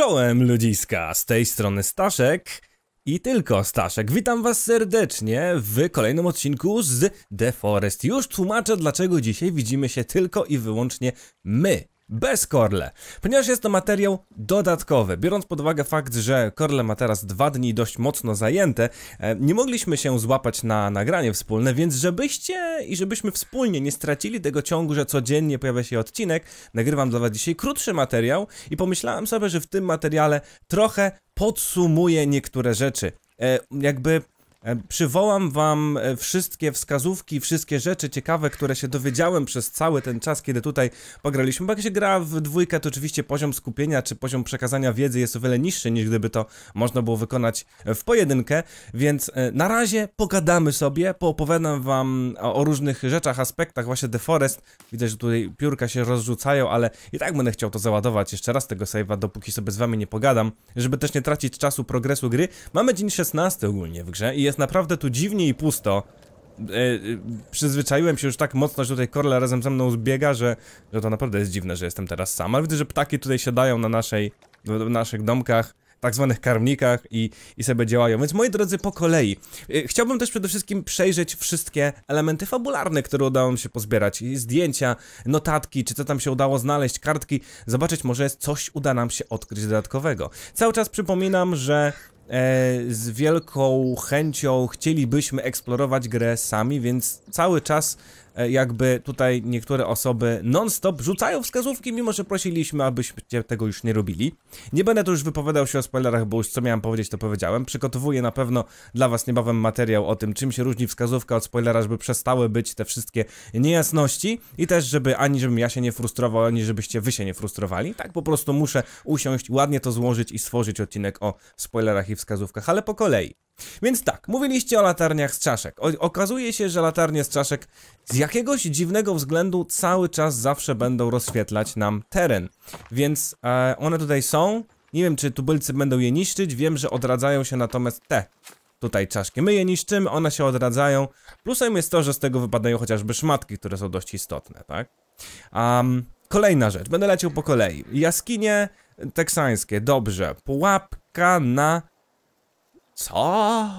Czołem ludziska, z tej strony Staszek i tylko Staszek. Witam was serdecznie w kolejnym odcinku z The Forest. Już tłumaczę dlaczego dzisiaj widzimy się tylko i wyłącznie my bez Korle, ponieważ jest to materiał dodatkowy. Biorąc pod uwagę fakt, że Korle ma teraz dwa dni dość mocno zajęte, e, nie mogliśmy się złapać na nagranie wspólne, więc żebyście i żebyśmy wspólnie nie stracili tego ciągu, że codziennie pojawia się odcinek, nagrywam dla was dzisiaj krótszy materiał i pomyślałem sobie, że w tym materiale trochę podsumuję niektóre rzeczy. E, jakby E, przywołam wam e, wszystkie wskazówki, wszystkie rzeczy ciekawe, które się dowiedziałem przez cały ten czas, kiedy tutaj pograliśmy. Bo jak się gra w dwójkę, to oczywiście poziom skupienia czy poziom przekazania wiedzy jest o wiele niższy, niż gdyby to można było wykonać e, w pojedynkę. Więc na razie pogadamy sobie, poopowiadam wam o, różnych rzeczach, aspektach, właśnie The Forest. Widzę, że tutaj piórka się rozrzucają, ale i tak będę chciał to załadować jeszcze raz tego save'a, dopóki sobie z wami nie pogadam, żeby też nie tracić czasu progresu gry. Mamy dzień 16 ogólnie w grze i jest naprawdę tu dziwnie i pusto. E, e, przyzwyczaiłem się już tak mocno, że tutaj korle razem ze mną zbiega, że, że to naprawdę jest dziwne, że jestem teraz sam. Ale widzę, że ptaki tutaj siadają na naszej, w, w naszych domkach, tak zwanych karmnikach i, i sobie działają. Więc moi drodzy, po kolei. E, chciałbym też przede wszystkim przejrzeć wszystkie elementy fabularne, które udało mi się pozbierać. I zdjęcia, notatki, czy co tam się udało znaleźć, kartki. Zobaczyć może coś uda nam się odkryć dodatkowego. Cały czas przypominam, że E, z wielką chęcią chcielibyśmy eksplorować grę sami, więc cały czas E, jakby tutaj niektóre osoby non-stop rzucają wskazówki, mimo że prosiliśmy, abyście tego już nie robili. Nie będę tu już wypowiadał się o spoilerach, bo już co miałem powiedzieć, to powiedziałem. Przygotowuję na pewno dla was niebawem materiał o tym, czym się różni wskazówka od spoilera, żeby przestały być te wszystkie niejasności i też, żeby ani żebym ja się nie frustrował, ani żebyście wy się nie frustrowali. Tak po prostu muszę usiąść, ładnie to złożyć i stworzyć odcinek o spoilerach i wskazówkach, ale po kolei. Więc tak, mówiliście o latarniach z czaszek. O, okazuje się, że latarnie z czaszek z jakiegoś dziwnego względu cały czas zawsze będą rozświetlać nam teren. Więc e, one tutaj są. Nie wiem, czy tubylcy będą je niszczyć. Wiem, że odradzają się natomiast te tutaj czaszki. My je niszczymy, one się odradzają. Plusem jest to, że z tego wypadają chociażby szmatki, które są dość istotne, tak? Um, kolejna rzecz, będę leciał po kolei. Jaskinie teksańskie, dobrze. Pułapka na co?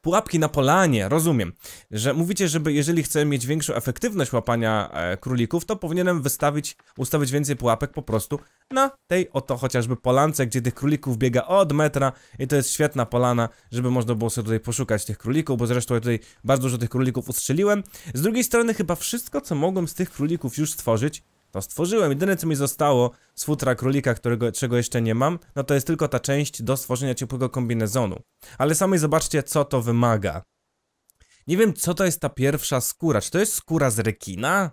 pułapki na polanie, rozumiem. Że mówicie, żeby jeżeli chcę mieć większą efektywność łapania e, królików, to powinienem wystawić, ustawić więcej pułapek po prostu na tej oto chociażby polance, gdzie tych królików biega od metra i to jest świetna polana, żeby można było sobie tutaj poszukać tych królików, bo zresztą ja tutaj bardzo dużo tych królików ustrzeliłem. Z drugiej strony chyba wszystko, co mogłem z tych królików już stworzyć, no stworzyłem, jedyne co mi zostało z futra królika, którego, czego jeszcze nie mam, no to jest tylko ta część do stworzenia ciepłego kombinezonu. Ale sami zobaczcie co to wymaga. Nie wiem co to jest ta pierwsza skóra, czy to jest skóra z rekina?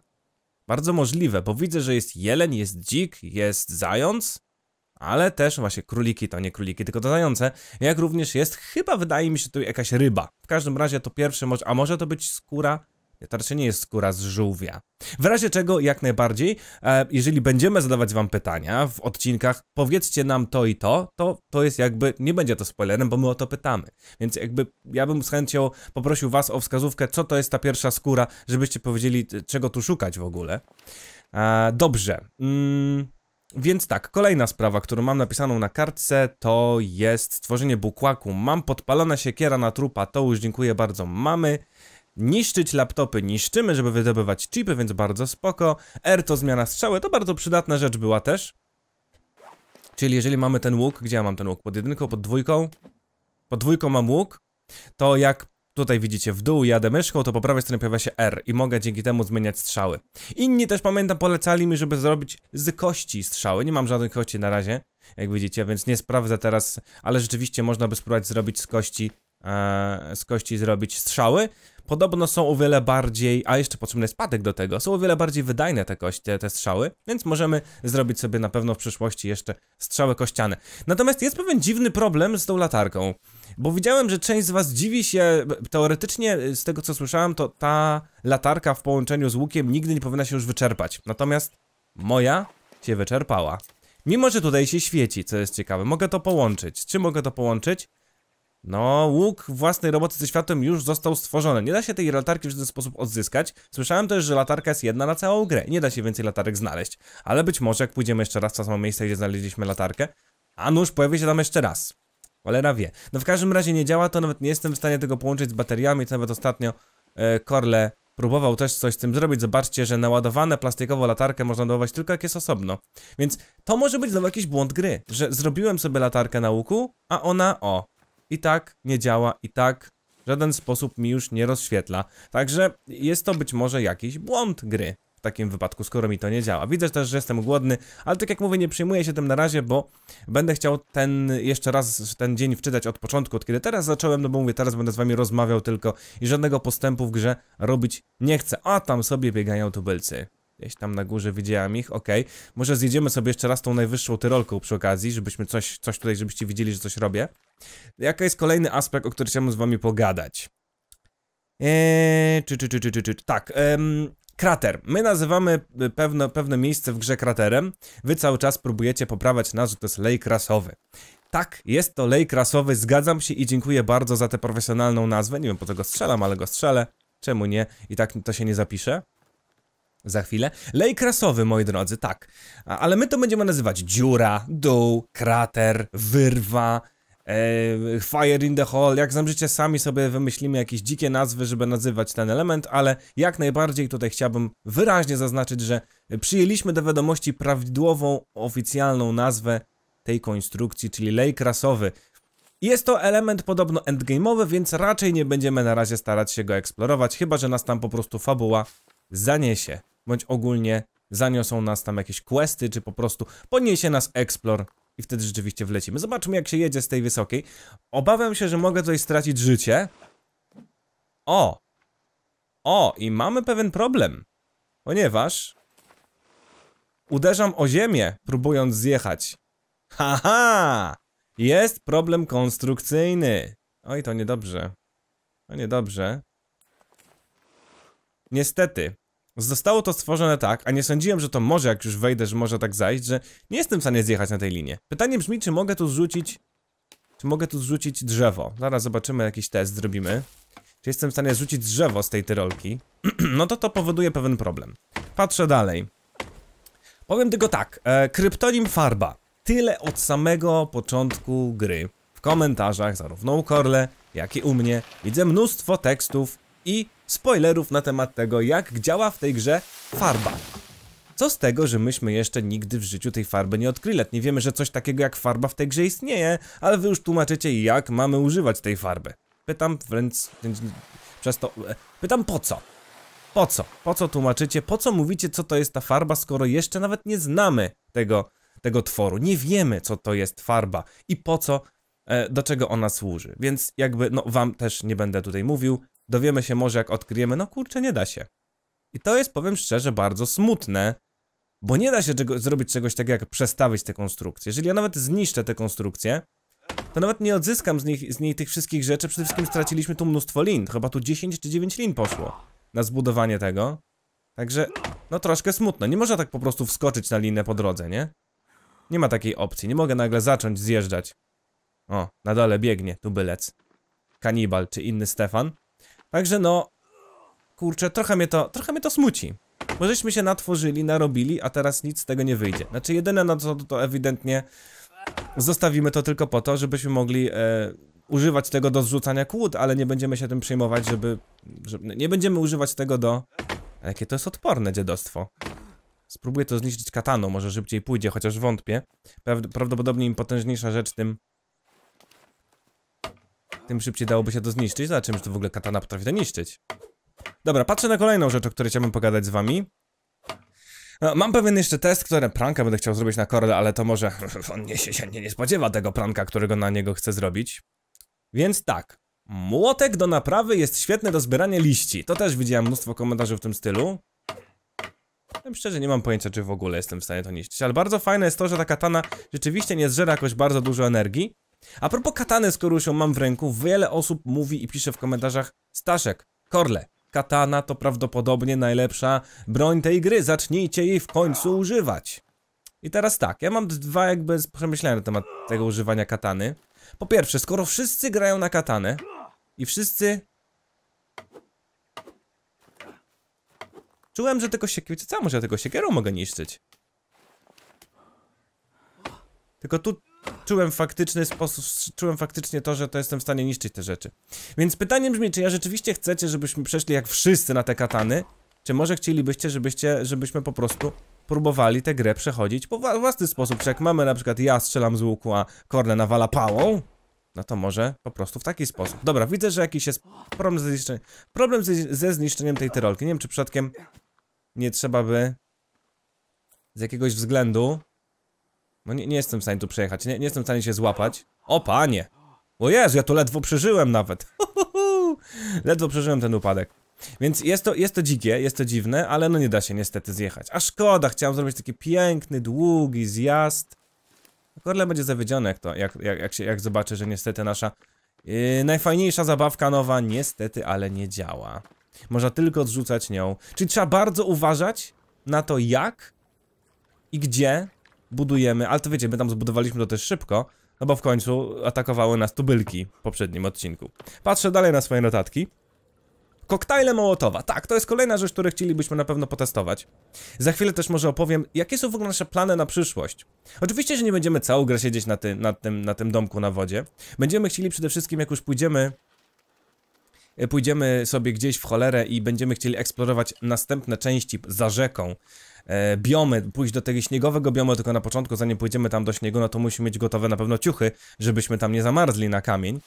Bardzo możliwe, bo widzę, że jest jeleń, jest dzik, jest zając, ale też właśnie króliki, to nie króliki, tylko to zające, jak również jest, chyba wydaje mi się tu jakaś ryba. W każdym razie to pierwsze, a może to być skóra Tarczy nie jest skóra z żółwia. W razie czego, jak najbardziej, e, jeżeli będziemy zadawać wam pytania w odcinkach, powiedzcie nam to i to, to to jest jakby, nie będzie to spoilerem, bo my o to pytamy. Więc jakby ja bym z chęcią poprosił was o wskazówkę, co to jest ta pierwsza skóra, żebyście powiedzieli, czego tu szukać w ogóle. E, dobrze. Mm, więc tak, kolejna sprawa, którą mam napisaną na kartce, to jest stworzenie bukłaku. Mam podpalona siekiera na trupa, to już dziękuję bardzo mamy niszczyć laptopy niszczymy, żeby wydobywać chipy, więc bardzo spoko. R to zmiana strzały, to bardzo przydatna rzecz była też. Czyli jeżeli mamy ten łuk, gdzie ja mam ten łuk? Pod jedynką, pod dwójką? Pod dwójką mam łuk, to jak tutaj widzicie w dół jadę myszką, to po prawej stronie pojawia się R i mogę dzięki temu zmieniać strzały. Inni też pamiętam polecali mi, żeby zrobić z kości strzały, nie mam żadnych kości na razie, jak widzicie, więc nie sprawdzę teraz, ale rzeczywiście można by spróbować zrobić z kości E, z kości zrobić strzały. Podobno są o wiele bardziej, a jeszcze potrzebny jest patek do tego, są o wiele bardziej wydajne te, kości, te, te strzały, więc możemy zrobić sobie na pewno w przyszłości jeszcze strzały kościane. Natomiast jest pewien dziwny problem z tą latarką, bo widziałem, że część z was dziwi się, teoretycznie z tego co słyszałem, to ta latarka w połączeniu z łukiem nigdy nie powinna się już wyczerpać, natomiast moja się wyczerpała. Mimo, że tutaj się świeci, co jest ciekawe, mogę to połączyć. Czy mogę to połączyć? No, łuk własnej roboty ze światłem już został stworzony. Nie da się tej latarki w żaden sposób odzyskać. Słyszałem też, że latarka jest jedna na całą grę. Nie da się więcej latarek znaleźć. Ale być może jak pójdziemy jeszcze raz w to samo miejsce, gdzie znaleźliśmy latarkę, a nóż pojawi się tam jeszcze raz. Cholera wie. No w każdym razie nie działa to, nawet nie jestem w stanie tego połączyć z bateriami, co nawet ostatnio Korle e, próbował też coś z tym zrobić. Zobaczcie, że naładowane plastikowo latarkę można ładować tylko jak jest osobno. Więc to może być znowu jakiś błąd gry, że zrobiłem sobie latarkę na łuku, a ona, o, i tak nie działa, i tak w żaden sposób mi już nie rozświetla. Także jest to być może jakiś błąd gry w takim wypadku, skoro mi to nie działa. Widzę też, że jestem głodny, ale tak jak mówię, nie przyjmuję się tym na razie, bo będę chciał ten jeszcze raz ten dzień wczytać od początku, od kiedy teraz zacząłem, no bo mówię, teraz będę z wami rozmawiał tylko i żadnego postępu w grze robić nie chcę. A tam sobie biegają tubylcy. Gdzieś tam na górze widziałem ich, okej. Okay. Może zjedziemy sobie jeszcze raz tą najwyższą tyrolką przy okazji, żebyśmy coś, coś tutaj, żebyście widzieli, że coś robię. Jaki jest kolejny aspekt, o którym chciałbym z wami pogadać? Eee, czy, czy, czy, czy, czy, czy, tak, em, krater. My nazywamy pewne, pewne miejsce w grze kraterem. Wy cały czas próbujecie poprawiać nas, że to jest lejk rasowy. Tak, jest to lejk rasowy, zgadzam się i dziękuję bardzo za tę profesjonalną nazwę. Nie wiem, po co go strzelam, ale go strzelę. Czemu nie? I tak to się nie zapisze za chwilę. Lej krasowy, moi drodzy, tak. Ale my to będziemy nazywać dziura, dół, krater, wyrwa, e, fire in the hole. Jak znam sami sobie wymyślimy jakieś dzikie nazwy, żeby nazywać ten element, ale jak najbardziej tutaj chciałbym wyraźnie zaznaczyć, że przyjęliśmy do wiadomości prawidłową, oficjalną nazwę tej konstrukcji, czyli lej krasowy. Jest to element podobno endgame'owy, więc raczej nie będziemy na razie starać się go eksplorować, chyba że nas tam po prostu fabuła zaniesie bądź ogólnie zaniosą nas tam jakieś questy, czy po prostu poniesie nas explore i wtedy rzeczywiście wlecimy. Zobaczmy jak się jedzie z tej wysokiej. Obawiam się, że mogę tutaj stracić życie. O! O, i mamy pewien problem. Ponieważ uderzam o ziemię, próbując zjechać. Haha! Jest problem konstrukcyjny. Oj, to niedobrze. To niedobrze. Niestety, Zostało to stworzone tak, a nie sądziłem, że to może, jak już wejdę, że może tak zajść, że nie jestem w stanie zjechać na tej linie. Pytanie brzmi, czy mogę tu zrzucić... Czy mogę tu zrzucić drzewo? Zaraz zobaczymy, jakiś test zrobimy. Czy jestem w stanie zrzucić drzewo z tej tyrolki? no to to powoduje pewien problem. Patrzę dalej. Powiem tylko tak, e, kryptonim Farba. Tyle od samego początku gry. W komentarzach, zarówno u Korle, jak i u mnie, widzę mnóstwo tekstów i spoilerów na temat tego, jak działa w tej grze farba. Co z tego, że myśmy jeszcze nigdy w życiu tej farby nie odkryli? Nie wiemy, że coś takiego jak farba w tej grze istnieje, ale wy już tłumaczycie, jak mamy używać tej farby. Pytam wręcz, przez to... E, pytam po co? Po co? Po co tłumaczycie? Po co mówicie, co to jest ta farba, skoro jeszcze nawet nie znamy tego, tego tworu? Nie wiemy, co to jest farba i po co, e, do czego ona służy. Więc jakby, no, wam też nie będę tutaj mówił dowiemy się może jak odkryjemy, no kurczę, nie da się. I to jest, powiem szczerze, bardzo smutne, bo nie da się czego, zrobić czegoś takiego jak przestawić tę konstrukcję Jeżeli ja nawet zniszczę te konstrukcje, to nawet nie odzyskam z, nich, z niej tych wszystkich rzeczy, przede wszystkim straciliśmy tu mnóstwo lin, chyba tu 10 czy 9 lin poszło na zbudowanie tego. Także, no troszkę smutno, nie można tak po prostu wskoczyć na linę po drodze, nie? Nie ma takiej opcji, nie mogę nagle zacząć zjeżdżać. O, na dole biegnie, tu bylec. Kanibal czy inny Stefan. Także no, kurczę, trochę mnie to, trochę mnie to smuci. Bo żeśmy się natworzyli, narobili, a teraz nic z tego nie wyjdzie. Znaczy jedyne na no, co to, to ewidentnie zostawimy to tylko po to, żebyśmy mogli e, używać tego do zrzucania kłód, ale nie będziemy się tym przejmować, żeby, żeby... Nie będziemy używać tego do... A jakie to jest odporne dziedostwo. Spróbuję to zniszczyć kataną, może szybciej pójdzie, chociaż wątpię. prawdopodobnie im potężniejsza rzecz, tym tym szybciej dałoby się to zniszczyć. Zobaczymy, czy to w ogóle katana potrafi to niszczyć. Dobra, patrzę na kolejną rzecz, o której chciałbym pogadać z wami. No, mam pewien jeszcze test, który pranka będę chciał zrobić na Korle, ale to może on nie, się nie, nie spodziewa tego pranka, którego na niego chcę zrobić. Więc tak, młotek do naprawy jest świetny do zbierania liści. To też widziałem mnóstwo komentarzy w tym stylu. Powiem szczerze, nie mam pojęcia, czy w ogóle jestem w stanie to niszczyć, ale bardzo fajne jest to, że ta katana rzeczywiście nie zżera jakoś bardzo dużo energii. A propos katany, skoro już ją mam w ręku, wiele osób mówi i pisze w komentarzach Staszek, Korle, katana to prawdopodobnie najlepsza broń tej gry, zacznijcie jej w końcu używać. I teraz tak, ja mam dwa jakby przemyślenia na temat tego używania katany. Po pierwsze, skoro wszyscy grają na katanę i wszyscy... Czułem, że tego siekierą... Co, może ja tego siekierą mogę niszczyć? Tylko tu czułem faktyczny sposób, czułem faktycznie to, że to jestem w stanie niszczyć te rzeczy. Więc pytanie brzmi, czy ja rzeczywiście chcecie, żebyśmy przeszli jak wszyscy na te katany? Czy może chcielibyście, żebyście, żebyśmy po prostu próbowali tę grę przechodzić po własny sposób? Czy jak mamy na przykład ja strzelam z łuku, a Korle nawala pałą? No to może po prostu w taki sposób. Dobra, widzę, że jakiś jest problem ze zniszczeniem, problem ze, ze zniszczeniem tej tyrolki. Nie wiem, czy przypadkiem nie trzeba by z jakiegoś względu no nie, nie jestem w stanie tu przejechać, nie, nie, jestem w stanie się złapać. O panie! O Jezu, ja to ledwo przeżyłem nawet. ledwo przeżyłem ten upadek. Więc jest to, jest to dzikie, jest to dziwne, ale no nie da się niestety zjechać. A szkoda, chciałem zrobić taki piękny, długi zjazd. Korle będzie zawiedziony, jak, to, jak, jak, jak, się, jak zobaczy, że niestety nasza yy, najfajniejsza zabawka nowa niestety, ale nie działa. Można tylko odrzucać nią. Czyli trzeba bardzo uważać na to, jak i gdzie budujemy, ale to wiecie, my tam zbudowaliśmy to też szybko, no bo w końcu atakowały nas tubylki w poprzednim odcinku. Patrzę dalej na swoje notatki. Koktajle Mołotowa. Tak, to jest kolejna rzecz, której chcielibyśmy na pewno potestować. Za chwilę też może opowiem, jakie są w ogóle nasze plany na przyszłość. Oczywiście, że nie będziemy całą grę siedzieć na, ty, na, tym, na tym domku na wodzie. Będziemy chcieli przede wszystkim, jak już pójdziemy pójdziemy sobie gdzieś w cholerę i będziemy chcieli eksplorować następne części za rzeką, e, biomy, pójść do tego śniegowego biomu, tylko na początku, zanim pójdziemy tam do śniegu, no to musimy mieć gotowe na pewno ciuchy, żebyśmy tam nie zamarzli na kamień.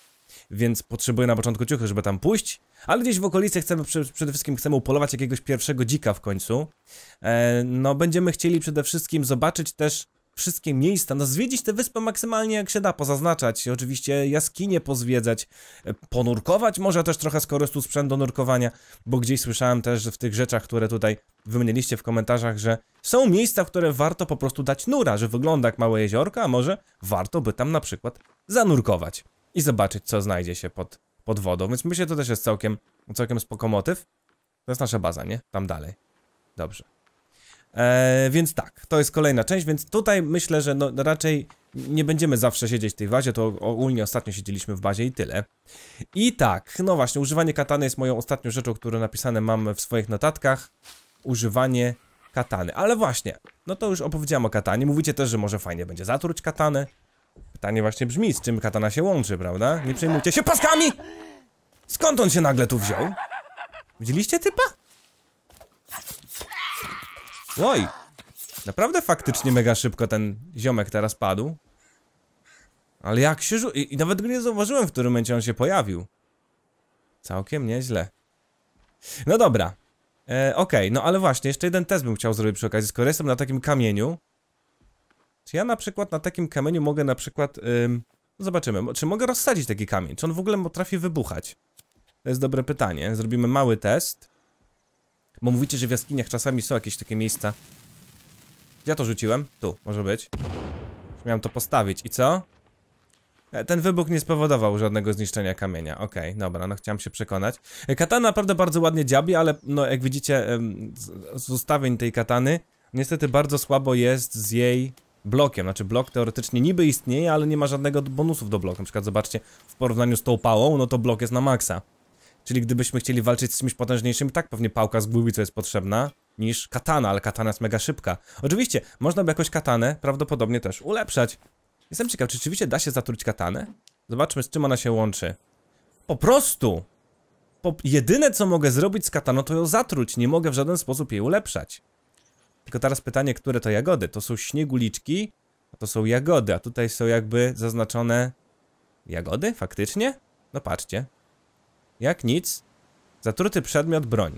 Więc potrzebuję na początku ciuchy, żeby tam pójść, ale gdzieś w okolicy chcemy, przede wszystkim chcemy upolować jakiegoś pierwszego dzika w końcu. E, no będziemy chcieli przede wszystkim zobaczyć też wszystkie miejsca, no zwiedzić tę wyspę maksymalnie jak się da, pozaznaczać, oczywiście jaskinie pozwiedzać, e, ponurkować może też trochę, skoro tu sprzęt do nurkowania, bo gdzieś słyszałem też w tych rzeczach, które tutaj wymieniliście w komentarzach, że są miejsca, w które warto po prostu dać nura, że wygląda jak małe jeziorka, a może warto by tam na przykład zanurkować i zobaczyć, co znajdzie się pod, pod wodą, więc myślę, że to też jest całkiem, całkiem spoko motyw. To jest nasza baza, nie? Tam dalej. Dobrze. E, więc tak, to jest kolejna część, więc tutaj myślę, że no, raczej nie będziemy zawsze siedzieć w tej bazie, to ogólnie ostatnio siedzieliśmy w bazie i tyle. I tak, no właśnie, używanie katany jest moją ostatnią rzeczą, którą napisane mam w swoich notatkach. Używanie katany, ale właśnie, no to już opowiedziałem o katanie, mówicie też, że może fajnie będzie zatruć katanę. Pytanie właśnie brzmi, z czym katana się łączy, prawda? Nie przejmujcie się paskami! Skąd on się nagle tu wziął? Widzieliście typa? Oj! Naprawdę faktycznie mega szybko ten ziomek teraz padł. Ale jak się rzu... I, I, nawet go nie zauważyłem, w którym momencie on się pojawił. Całkiem nieźle. No dobra. E, Okej, okay. no ale właśnie, jeszcze jeden test bym chciał zrobić przy okazji. Skoro jestem na takim kamieniu... Czy ja na przykład na takim kamieniu mogę na przykład... Ym, no zobaczymy, czy mogę rozsadzić taki kamień? Czy on w ogóle potrafi wybuchać? To jest dobre pytanie. Zrobimy mały test. Bo mówicie, że w jaskiniach czasami są jakieś takie miejsca. Ja to rzuciłem? Tu, może być. Miałem to postawić. I co? E, ten wybuch nie spowodował żadnego zniszczenia kamienia. Okej, okay, dobra, no chciałem się przekonać. E, Katana naprawdę bardzo ładnie dziabi, ale no jak widzicie z, z ustawień tej katany niestety bardzo słabo jest z jej blokiem. Znaczy blok teoretycznie niby istnieje, ale nie ma żadnego bonusów do bloku. Na przykład zobaczcie, w porównaniu z tą pałą, no to blok jest na maksa. Czyli gdybyśmy chcieli walczyć z czymś potężniejszym, tak pewnie pałka z główicą jest potrzebna niż katana, ale katana jest mega szybka. Oczywiście, można by jakoś katanę prawdopodobnie też ulepszać. Jestem ciekaw, czy rzeczywiście da się zatruć katanę? Zobaczmy, z czym ona się łączy. Po prostu! Po... Jedyne, co mogę zrobić z kataną, to ją zatruć. Nie mogę w żaden sposób jej ulepszać. Tylko teraz pytanie, które to jagody? To są śnieguliczki, a to są jagody, a tutaj są jakby zaznaczone... Jagody? Faktycznie? No patrzcie. Jak nic? Zatruty przedmiot, broń.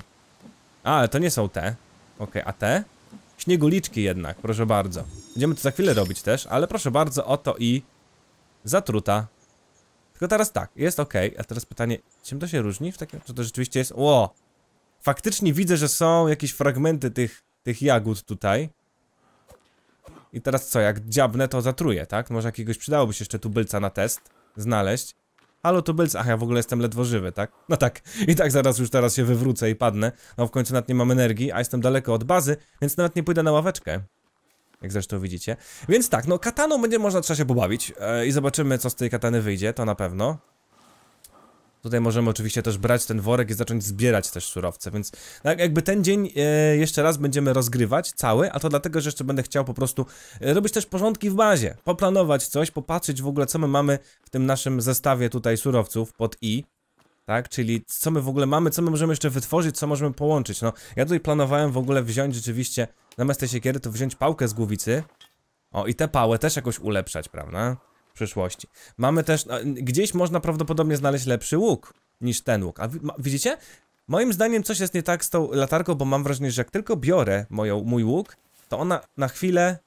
A, ale to nie są te. Ok, a te? Śnieguliczki jednak, proszę bardzo. Będziemy to za chwilę robić też, ale proszę bardzo, oto i zatruta. Tylko teraz tak, jest ok, a teraz pytanie, czym to się różni w takim, czy to rzeczywiście jest, ło! Faktycznie widzę, że są jakieś fragmenty tych, tych jagód tutaj. I teraz co, jak dziabnę to zatruję, tak? Może jakiegoś przydałoby się jeszcze tubylca na test znaleźć. Halo, to Bylc. Ach, ja w ogóle jestem ledwo żywy, tak? No tak. I tak zaraz już teraz się wywrócę i padnę. No w końcu nawet nie mam energii, a jestem daleko od bazy, więc nawet nie pójdę na ławeczkę. Jak zresztą widzicie. Więc tak, no kataną będzie można trzeba się pobawić. E, I zobaczymy, co z tej katany wyjdzie, to na pewno. Tutaj możemy oczywiście też brać ten worek i zacząć zbierać też surowce, więc tak jakby ten dzień e, jeszcze raz będziemy rozgrywać cały, a to dlatego, że jeszcze będę chciał po prostu e, robić też porządki w bazie, poplanować coś, popatrzeć w ogóle co my mamy w tym naszym zestawie tutaj surowców pod i, tak? Czyli co my w ogóle mamy, co my możemy jeszcze wytworzyć, co możemy połączyć. No, ja tutaj planowałem w ogóle wziąć rzeczywiście, zamiast tej siekiery, to wziąć pałkę z głowicy. O, i tę pałę też jakoś ulepszać, prawda? przyszłości. Mamy też, gdzieś można prawdopodobnie znaleźć lepszy łuk niż ten łuk. A widzicie? Moim zdaniem coś jest nie tak z tą latarką, bo mam wrażenie, że jak tylko biorę moją, mój łuk, to ona na chwilę,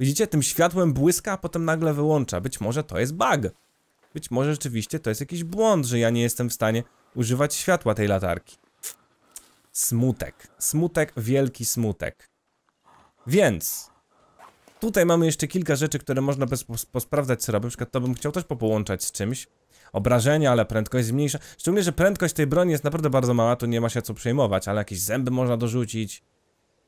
widzicie, tym światłem błyska, a potem nagle wyłącza. Być może to jest bug. Być może rzeczywiście to jest jakiś błąd, że ja nie jestem w stanie używać światła tej latarki. Smutek. Smutek, wielki smutek. Więc Tutaj mamy jeszcze kilka rzeczy, które można bez, posprawdzać co robię. Na przykład to bym chciał też popołączać z czymś. Obrażenia, ale prędkość zmniejsza. Szczególnie, że prędkość tej broni jest naprawdę bardzo mała, tu nie ma się co przejmować, ale jakieś zęby można dorzucić.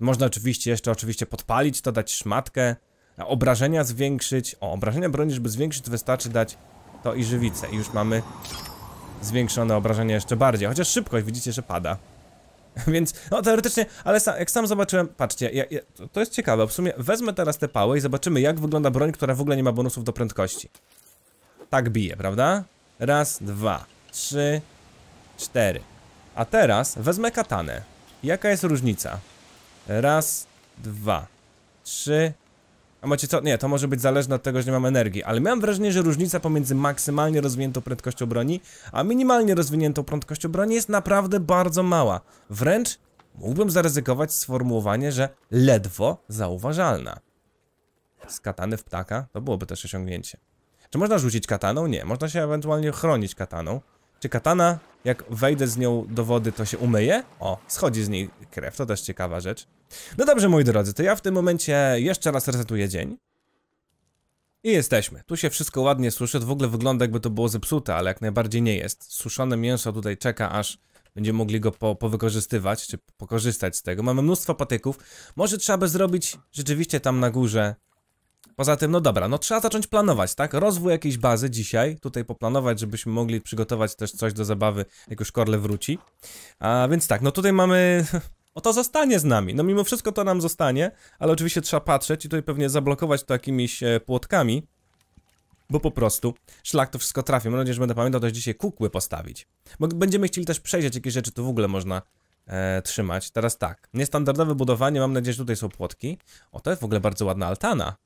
Można oczywiście jeszcze oczywiście podpalić to, dać szmatkę. Obrażenia zwiększyć. O, obrażenia broni, żeby zwiększyć, to wystarczy dać to i żywicę. I już mamy zwiększone obrażenia jeszcze bardziej. Chociaż szybkość, widzicie, że pada. Więc, no teoretycznie, ale jak sam zobaczyłem, patrzcie, ja, ja, to jest ciekawe, w sumie wezmę teraz te pały i zobaczymy jak wygląda broń, która w ogóle nie ma bonusów do prędkości. Tak bije, prawda? Raz, dwa, trzy, cztery. A teraz wezmę katanę. Jaka jest różnica? Raz, dwa, trzy, a macie co? Nie, to może być zależne od tego, że nie mam energii, ale miałem wrażenie, że różnica pomiędzy maksymalnie rozwiniętą prędkością broni, a minimalnie rozwiniętą prędkością broni jest naprawdę bardzo mała. Wręcz mógłbym zaryzykować sformułowanie, że ledwo zauważalna. Z katany w ptaka? To byłoby też osiągnięcie. Czy można rzucić kataną? Nie, można się ewentualnie chronić kataną. Czy katana jak wejdę z nią do wody, to się umyje. O, schodzi z niej krew, to też ciekawa rzecz. No dobrze, moi drodzy, to ja w tym momencie jeszcze raz resetuję dzień. I jesteśmy. Tu się wszystko ładnie suszy, to w ogóle wygląda jakby to było zepsute, ale jak najbardziej nie jest. Suszone mięso tutaj czeka, aż będziemy mogli go po, powykorzystywać, czy pokorzystać z tego. Mamy mnóstwo patyków. Może trzeba by zrobić rzeczywiście tam na górze Poza tym, no dobra, no trzeba zacząć planować, tak? Rozwój jakiejś bazy dzisiaj, tutaj poplanować, żebyśmy mogli przygotować też coś do zabawy, jak już Korle wróci. A więc tak, no tutaj mamy... O to zostanie z nami. No mimo wszystko to nam zostanie, ale oczywiście trzeba patrzeć i tutaj pewnie zablokować to jakimiś e, płotkami, bo po prostu szlak to wszystko trafi. Mam nadzieję, no że będę pamiętał też dzisiaj kukły postawić. Bo będziemy chcieli też przejrzeć jakieś rzeczy, to w ogóle można e, trzymać. Teraz tak, niestandardowe budowanie, mam nadzieję, że tutaj są płotki. O, to jest w ogóle bardzo ładna altana.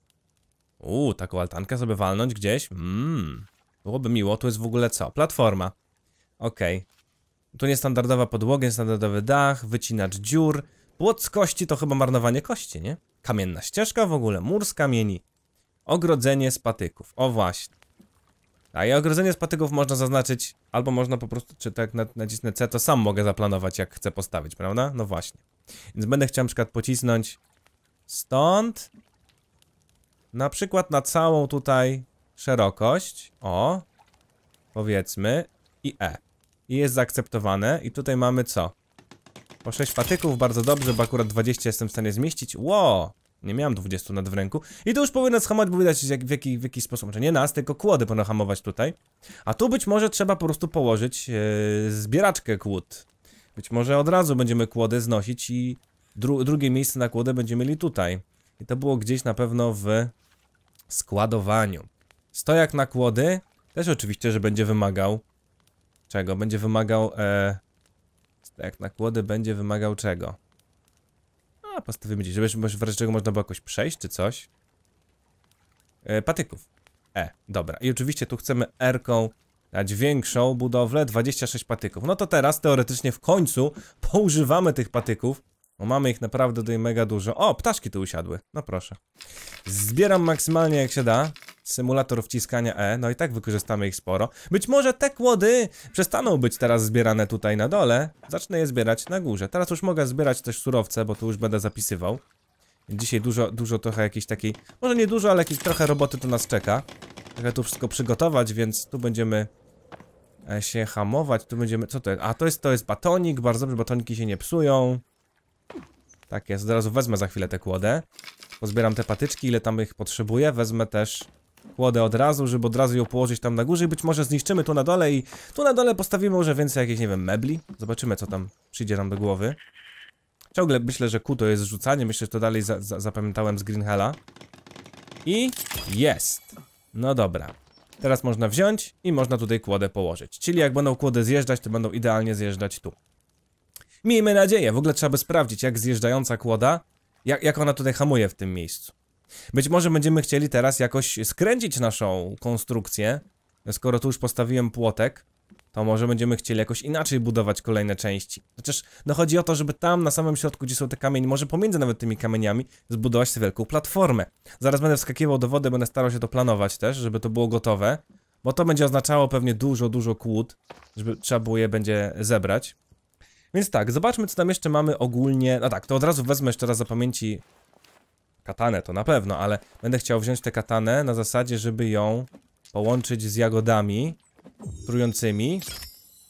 Uuu, taką altankę sobie walnąć gdzieś? Mmm, byłoby miło. Tu jest w ogóle co? Platforma. Okej. Okay. Tu niestandardowa podłoga, niestandardowy dach, wycinacz dziur. Płot z kości to chyba marnowanie kości, nie? Kamienna ścieżka w ogóle, mur z kamieni. Ogrodzenie z patyków. O właśnie. A i ogrodzenie z patyków można zaznaczyć, albo można po prostu, czy tak nacisnę C, to sam mogę zaplanować, jak chcę postawić, prawda? No właśnie. Więc będę chciał na przykład pocisnąć stąd na przykład na całą tutaj szerokość, o, powiedzmy, i E. I jest zaakceptowane i tutaj mamy co? Po 6 patyków, bardzo dobrze, bo akurat 20 jestem w stanie zmieścić. Ło! Nie miałem 20 nad w ręku. I to już powinno schamować bo widać jak, w, jaki, w jaki sposób. Znaczy nie nas, tylko kłody powinno hamować tutaj. A tu być może trzeba po prostu położyć yy, zbieraczkę kłód. Być może od razu będziemy kłody znosić i dru drugie miejsce na kłodę będziemy mieli tutaj. I to było gdzieś na pewno w składowaniu. Stojak na kłody też oczywiście, że będzie wymagał czego? Będzie wymagał e, stojak na kłody będzie wymagał czego? A, postawimy gdzieś, żeby w razie czego można było jakoś przejść czy coś. E, patyków. E, dobra. I oczywiście tu chcemy R-ką dać większą budowlę, 26 patyków. No to teraz teoretycznie w końcu poużywamy tych patyków bo mamy ich naprawdę tutaj mega dużo. O, ptaszki tu usiadły. No proszę. Zbieram maksymalnie jak się da. Symulator wciskania E, no i tak wykorzystamy ich sporo. Być może te kłody przestaną być teraz zbierane tutaj na dole. Zacznę je zbierać na górze. Teraz już mogę zbierać też surowce, bo tu już będę zapisywał. Dzisiaj dużo, dużo trochę jakiejś takiej, może nie dużo, ale jakiejś trochę roboty to nas czeka. Trochę tu wszystko przygotować, więc tu będziemy e, się hamować, tu będziemy, co to jest? A, to jest, to jest batonik, bardzo dobrze, batoniki się nie psują. Tak jest, zaraz wezmę za chwilę te kłodę. Pozbieram te patyczki, ile tam ich potrzebuję. Wezmę też kłodę od razu, żeby od razu ją położyć tam na górze i być może zniszczymy tu na dole i tu na dole postawimy może więcej jakichś, nie wiem, mebli. Zobaczymy, co tam przyjdzie nam do głowy. Ciągle myślę, że Q to jest rzucanie, myślę, że to dalej za, za, zapamiętałem z Greenhella. I jest! No dobra. Teraz można wziąć i można tutaj kłodę położyć. Czyli jak będą kłody zjeżdżać, to będą idealnie zjeżdżać tu. Miejmy nadzieję, w ogóle trzeba by sprawdzić, jak zjeżdżająca kłoda, jak, jak ona tutaj hamuje w tym miejscu. Być może będziemy chcieli teraz jakoś skręcić naszą konstrukcję, skoro tu już postawiłem płotek to może będziemy chcieli jakoś inaczej budować kolejne części. Chociaż no chodzi o to, żeby tam na samym środku, gdzie są te kamienie, może pomiędzy nawet tymi kamieniami, zbudować sobie wielką platformę. Zaraz będę wskakiwał do wody, będę starał się to planować też, żeby to było gotowe, bo to będzie oznaczało pewnie dużo, dużo kłód, żeby trzeba było je będzie zebrać. Więc tak, zobaczmy co tam jeszcze mamy ogólnie. No tak, to od razu wezmę jeszcze raz za pamięci katanę, to na pewno, ale będę chciał wziąć tę katanę na zasadzie, żeby ją połączyć z jagodami trującymi.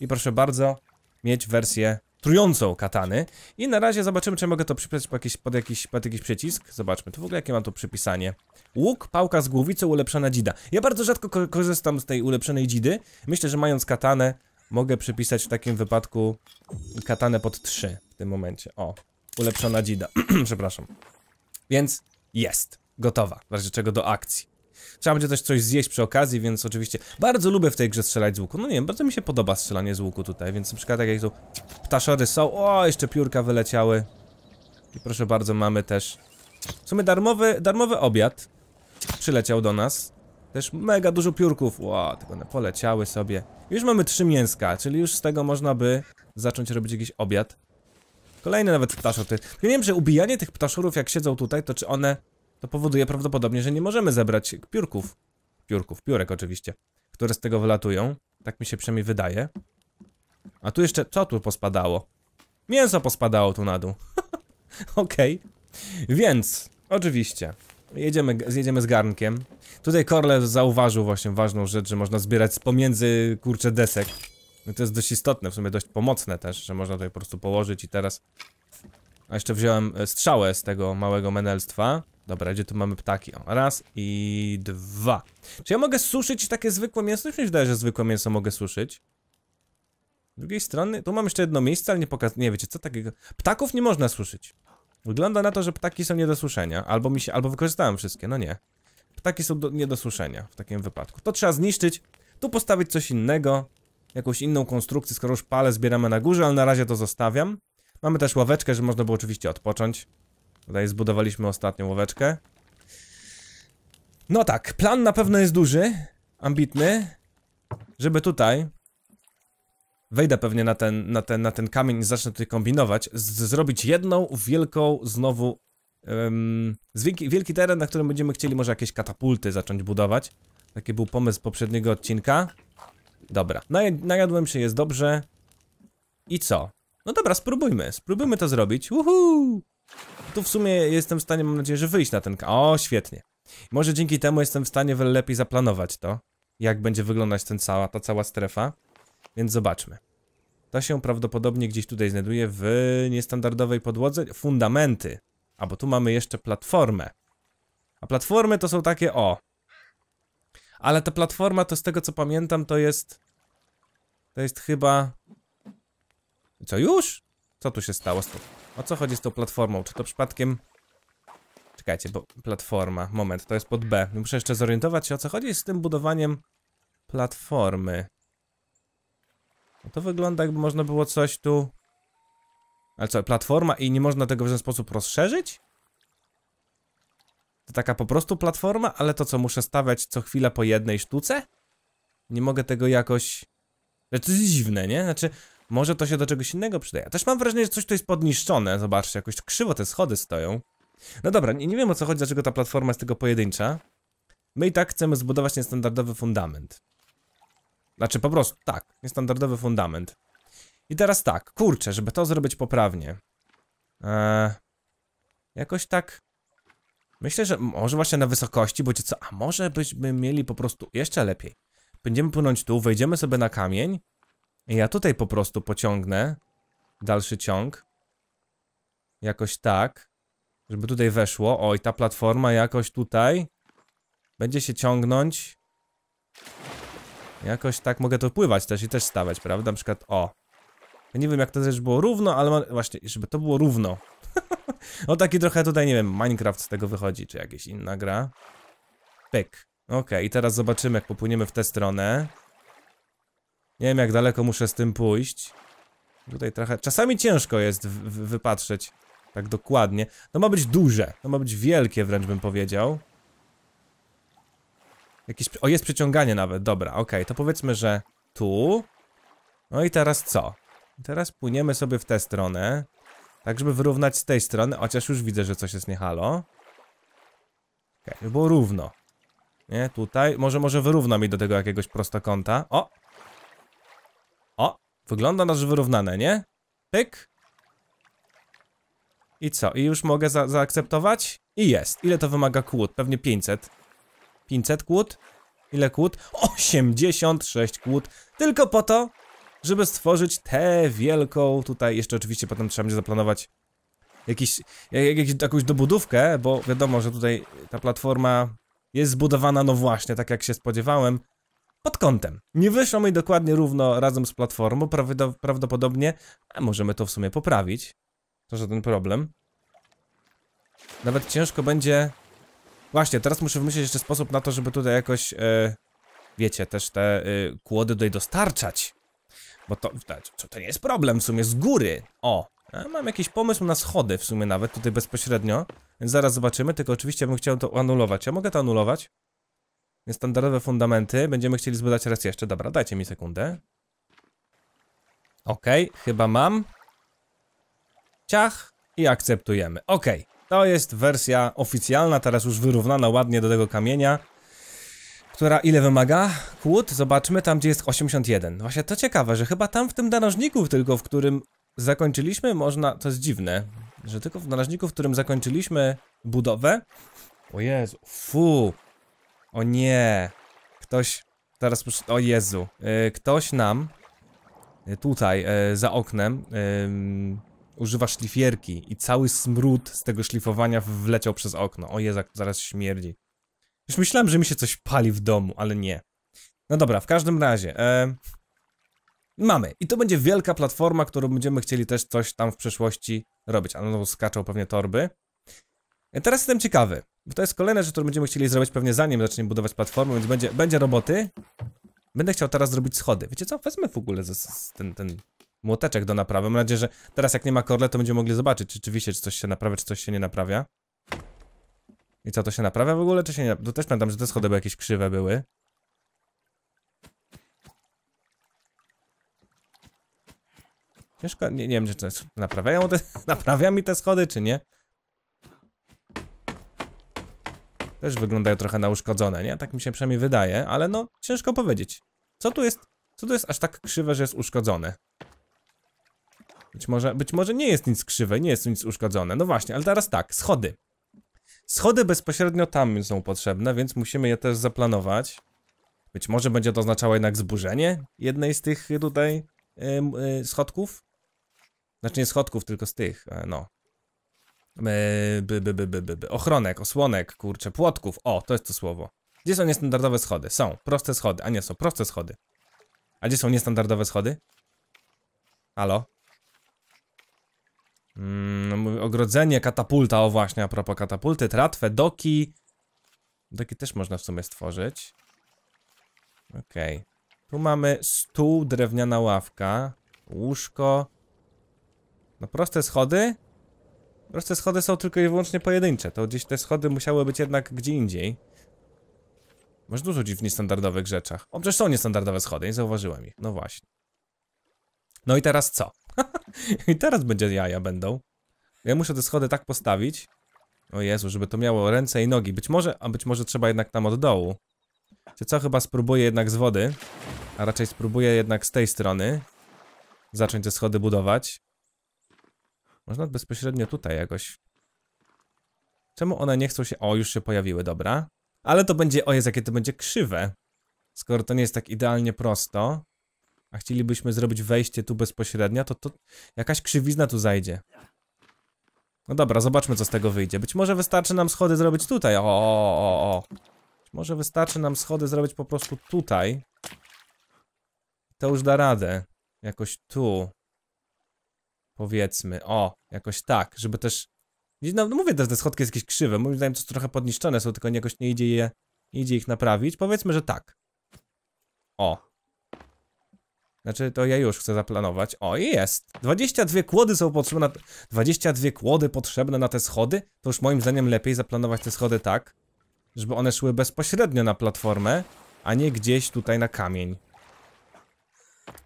I proszę bardzo, mieć wersję trującą katany. I na razie zobaczymy, czy mogę to przypisać pod jakiś, pod jakiś, pod jakiś przycisk. Zobaczmy, to w ogóle jakie mam tu przypisanie. Łuk, pałka z głowicą, ulepszona dzida. Ja bardzo rzadko korzystam z tej ulepszonej dzidy. Myślę, że mając katanę, Mogę przypisać w takim wypadku katanę pod 3 w tym momencie. O, ulepszona dzida. Przepraszam. Więc jest. Gotowa. W razie czego do akcji. Trzeba będzie też coś zjeść przy okazji, więc oczywiście bardzo lubię w tej grze strzelać z łuku. No nie wiem, bardzo mi się podoba strzelanie z łuku tutaj, więc na przykład tak jak tu ptaszory są, o, jeszcze piórka wyleciały. I proszę bardzo, mamy też w sumie darmowy, darmowy obiad przyleciał do nas. Też mega dużo piórków. Ła, tylko one poleciały sobie. Już mamy trzy mięska, czyli już z tego można by zacząć robić jakiś obiad. Kolejne nawet ptaszoty. Ja nie wiem, że ubijanie tych ptaszurów jak siedzą tutaj, to czy one... To powoduje prawdopodobnie, że nie możemy zebrać piórków. Piórków, piórek oczywiście. Które z tego wylatują. Tak mi się przynajmniej wydaje. A tu jeszcze... Co tu pospadało? Mięso pospadało tu na dół. Okej. Okay. Więc, oczywiście, Jedziemy, zjedziemy z garnkiem. Tutaj Korle zauważył właśnie ważną rzecz, że można zbierać pomiędzy, kurcze, desek. No to jest dość istotne, w sumie dość pomocne też, że można tutaj po prostu położyć i teraz... A jeszcze wziąłem e, strzałę z tego małego menelstwa. Dobra, gdzie tu mamy ptaki? O, raz i dwa. Czy ja mogę suszyć takie zwykłe mięso? Już mi się wydaje, że zwykłe mięso mogę suszyć. Z drugiej strony, tu mam jeszcze jedno miejsce, ale nie pokaz... Nie, wiecie, co takiego... Ptaków nie można suszyć. Wygląda na to, że ptaki są nie do słuszenia. albo, mi się, albo wykorzystałem wszystkie, no nie. Ptaki są do, nie do słuszenia w takim wypadku. To trzeba zniszczyć, tu postawić coś innego, jakąś inną konstrukcję, skoro już pale zbieramy na górze, ale na razie to zostawiam. Mamy też ławeczkę, że można było oczywiście odpocząć. Tutaj zbudowaliśmy ostatnią ławeczkę. No tak, plan na pewno jest duży, ambitny, żeby tutaj wejdę pewnie na ten, na ten, na ten kamień i zacznę tutaj kombinować, zrobić jedną wielką znowu um, wielki, wielki teren, na którym będziemy chcieli może jakieś katapulty zacząć budować. Taki był pomysł poprzedniego odcinka. Dobra, Najad najadłem się, jest dobrze. I co? No dobra, spróbujmy, spróbujmy to zrobić. Uhu! Tu w sumie jestem w stanie, mam nadzieję, że wyjść na ten... O, świetnie. Może dzięki temu jestem w stanie lepiej zaplanować to, jak będzie wyglądać ten cała, ta cała strefa. Więc zobaczmy. To się prawdopodobnie gdzieś tutaj znajduje w niestandardowej podłodze. Fundamenty. A bo tu mamy jeszcze platformę. A platformy to są takie o. Ale ta platforma to z tego co pamiętam to jest... To jest chyba... Co już? Co tu się stało O co chodzi z tą platformą? Czy to przypadkiem... Czekajcie, bo platforma. Moment, to jest pod B. Muszę jeszcze zorientować się o co chodzi z tym budowaniem platformy. No to wygląda jakby można było coś tu... Ale co, platforma i nie można tego w żaden sposób rozszerzyć? To taka po prostu platforma, ale to co, muszę stawiać co chwilę po jednej sztuce? Nie mogę tego jakoś... to jest dziwne, nie? Znaczy, może to się do czegoś innego przydaje. Też mam wrażenie, że coś tu jest podniszczone, zobaczcie, jakoś tak krzywo te schody stoją. No dobra, nie, nie wiem o co chodzi, dlaczego ta platforma jest tego pojedyncza. My i tak chcemy zbudować niestandardowy fundament. Znaczy po prostu, tak, niestandardowy fundament. I teraz tak, kurczę, żeby to zrobić poprawnie. Eee, jakoś tak... Myślę, że może właśnie na wysokości, bo co, a może byśmy mieli po prostu jeszcze lepiej. Będziemy płynąć tu, wejdziemy sobie na kamień. I ja tutaj po prostu pociągnę dalszy ciąg. Jakoś tak. Żeby tutaj weszło. Oj, ta platforma jakoś tutaj będzie się ciągnąć. Jakoś tak mogę to pływać też i też stawiać, prawda? Na przykład, o. Ja nie wiem jak to też było równo, ale ma... właśnie, żeby to było równo. o taki trochę tutaj, nie wiem, Minecraft z tego wychodzi, czy jakaś inna gra. Pyk. Ok, i teraz zobaczymy jak popłyniemy w tę stronę. Nie wiem jak daleko muszę z tym pójść. Tutaj trochę, czasami ciężko jest wypatrzeć tak dokładnie. To ma być duże, to ma być wielkie wręcz bym powiedział. Jakieś... O, jest przyciąganie nawet, dobra, ok, to powiedzmy, że tu. No i teraz co? Teraz płyniemy sobie w tę stronę. Tak, żeby wyrównać z tej strony, chociaż już widzę, że coś jest niehalo. Okej, okay, było równo. Nie, tutaj. Może, może wyrówna mi do tego jakiegoś prostokąta. O! O! Wygląda na, że wyrównane, nie? Pyk! I co? I już mogę za zaakceptować? I jest. Ile to wymaga kłód? Pewnie 500. 500 kłód? Ile kłód? 86 kłód. Tylko po to, żeby stworzyć tę wielką tutaj, jeszcze oczywiście potem trzeba będzie zaplanować jakiś, jak, jakąś dobudówkę, bo wiadomo, że tutaj ta platforma jest zbudowana, no właśnie, tak jak się spodziewałem, pod kątem. Nie wyszło mi dokładnie równo razem z platformą, prawdopodobnie, a możemy to w sumie poprawić, to żaden problem. Nawet ciężko będzie Właśnie, teraz muszę wymyślić jeszcze sposób na to, żeby tutaj jakoś, e, wiecie, też te y, kłody tutaj dostarczać. Bo to, to, to nie jest problem w sumie, z góry. O, ja mam jakiś pomysł na schody w sumie nawet, tutaj bezpośrednio. Więc zaraz zobaczymy, tylko oczywiście bym chciał to anulować. Ja mogę to anulować? Niestandardowe fundamenty, będziemy chcieli zbudować raz jeszcze. Dobra, dajcie mi sekundę. Okej, okay, chyba mam. Ciach i akceptujemy. Okej. Okay. To jest wersja oficjalna, teraz już wyrównana ładnie do tego kamienia. Która ile wymaga? Kłód? Zobaczmy tam, gdzie jest 81. Właśnie to ciekawe, że chyba tam w tym narożniku tylko, w którym zakończyliśmy, można... To jest dziwne, że tylko w narożniku, w którym zakończyliśmy budowę... O Jezu, fu! O nie! Ktoś... Teraz... O Jezu. Y, ktoś nam... Y, tutaj, y, za oknem używa szlifierki i cały smród z tego szlifowania wleciał przez okno. O Jezak, zaraz śmierdzi. Już myślałem, że mi się coś pali w domu, ale nie. No dobra, w każdym razie... E... Mamy. I to będzie wielka platforma, którą będziemy chcieli też coś tam w przyszłości robić. A no skaczą pewnie torby. E, teraz jestem ciekawy, bo to jest kolejne, rzecz, którą będziemy chcieli zrobić pewnie zanim zaczniemy budować platformę, więc będzie, będzie roboty. Będę chciał teraz zrobić schody. Wiecie co? Wezmę w ogóle z, z ten, ten młoteczek do naprawy. Mam nadzieję, że teraz jak nie ma korle, to będziemy mogli zobaczyć czy rzeczywiście, czy coś się naprawia, czy coś się nie naprawia. I co, to się naprawia w ogóle, czy się nie... To też pamiętam, że te schody były jakieś krzywe były. Ciężko, nie, nie wiem, czy to jest... naprawiają te... Naprawia mi te schody, czy nie? Też wyglądają trochę na uszkodzone, nie? Tak mi się przynajmniej wydaje, ale no, ciężko powiedzieć. Co tu jest... Co tu jest aż tak krzywe, że jest uszkodzone? Być może, być może nie jest nic krzywe, nie jest nic uszkodzone. No właśnie, ale teraz tak, schody. Schody bezpośrednio tam są potrzebne, więc musimy je też zaplanować. Być może będzie to oznaczało jednak zburzenie jednej z tych tutaj yy, yy, schodków. Znaczy nie schodków, tylko z tych, no. by, by, by, by, by. Ochronek, osłonek, kurcze, płotków. O, to jest to słowo. Gdzie są niestandardowe schody? Są, proste schody, a nie są, proste schody. A gdzie są niestandardowe schody? Halo? Mm, no, ogrodzenie, katapulta, o właśnie, a propos katapulty, tratwę, doki. Doki też można w sumie stworzyć. Okej. Okay. Tu mamy stół, drewniana ławka, łóżko. No proste schody? Proste schody są tylko i wyłącznie pojedyncze, to gdzieś te schody musiały być jednak gdzie indziej. Masz dużo w niestandardowych rzeczach. O, przecież są niestandardowe schody, nie zauważyłem ich. No właśnie. No i teraz co? I teraz będzie jaja będą. Ja muszę te schody tak postawić. O Jezu, żeby to miało ręce i nogi. Być może, a być może trzeba jednak tam od dołu. Czy co, chyba spróbuję jednak z wody. A raczej spróbuję jednak z tej strony. Zacząć te schody budować. Można bezpośrednio tutaj jakoś. Czemu one nie chcą się... O, już się pojawiły, dobra. Ale to będzie... O jest jakie to będzie krzywe. Skoro to nie jest tak idealnie prosto a chcielibyśmy zrobić wejście tu bezpośrednio, to, to jakaś krzywizna tu zajdzie. No dobra, zobaczmy co z tego wyjdzie. Być może wystarczy nam schody zrobić tutaj. O, o, o, Być może wystarczy nam schody zrobić po prostu tutaj. To już da radę. Jakoś tu. Powiedzmy. O, jakoś tak, żeby też... No, no, mówię, że te schodki są jakieś krzywe. Moim zdaniem to trochę podniszczone są, tylko jakoś nie idzie je... Nie idzie ich naprawić. Powiedzmy, że tak. O, znaczy, to ja już chcę zaplanować. O, i jest! 22 kłody są potrzebne na... 22 kłody potrzebne na te schody? To już moim zdaniem lepiej zaplanować te schody tak, żeby one szły bezpośrednio na platformę, a nie gdzieś tutaj na kamień.